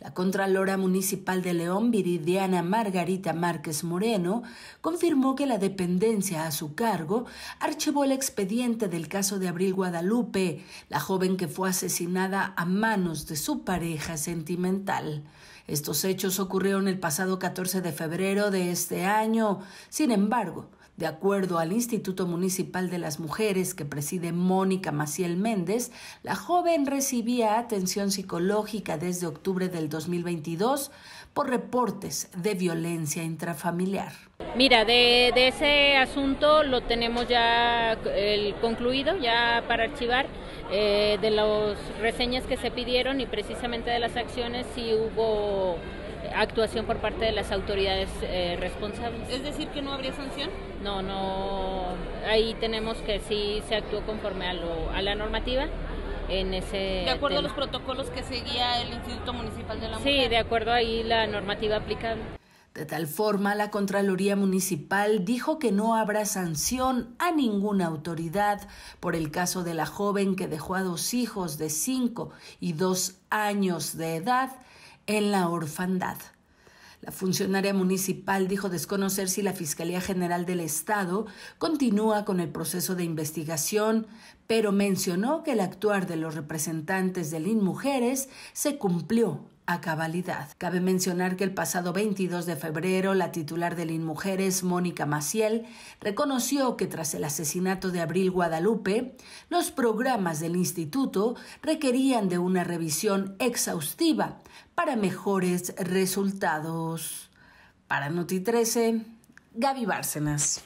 La Contralora Municipal de León, Viridiana Margarita Márquez Moreno, confirmó que la dependencia a su cargo archivó el expediente del caso de Abril Guadalupe, la joven que fue asesinada a manos de su pareja sentimental. Estos hechos ocurrieron el pasado 14 de febrero de este año. Sin embargo, de acuerdo al Instituto Municipal de las Mujeres que preside Mónica Maciel Méndez, la joven recibía atención psicológica desde octubre del 2022 por reportes de violencia intrafamiliar. Mira, de, ese asunto lo tenemos ya concluido, ya para archivar, eh, de las reseñas que se pidieron y precisamente de las acciones si hubo actuación por parte de las autoridades eh, responsables. ¿Es decir que no habría sanción? No, no. Ahí tenemos que sí se actuó conforme a, lo, a la normativa en ese. De acuerdo a los protocolos que seguía el Instituto Municipal de la Mujer. Sí, de acuerdo ahí la normativa aplicable. De tal forma, la Contraloría Municipal dijo que no habrá sanción a ninguna autoridad por el caso de la joven que dejó a dos hijos de cinco y dos años de edad en la orfandad. La funcionaria municipal dijo desconocer si la Fiscalía General del Estado continúa con el proceso de investigación, pero mencionó que el actuar de los representantes del INMujeres se cumplió a cabalidad. Cabe mencionar que el pasado 22 de febrero la titular del INMujeres, Mónica Maciel, reconoció que tras el asesinato de Abril Guadalupe, los programas del instituto requerían de una revisión exhaustiva para mejores resultados. Para Noti 13, Gaby Bárcenas.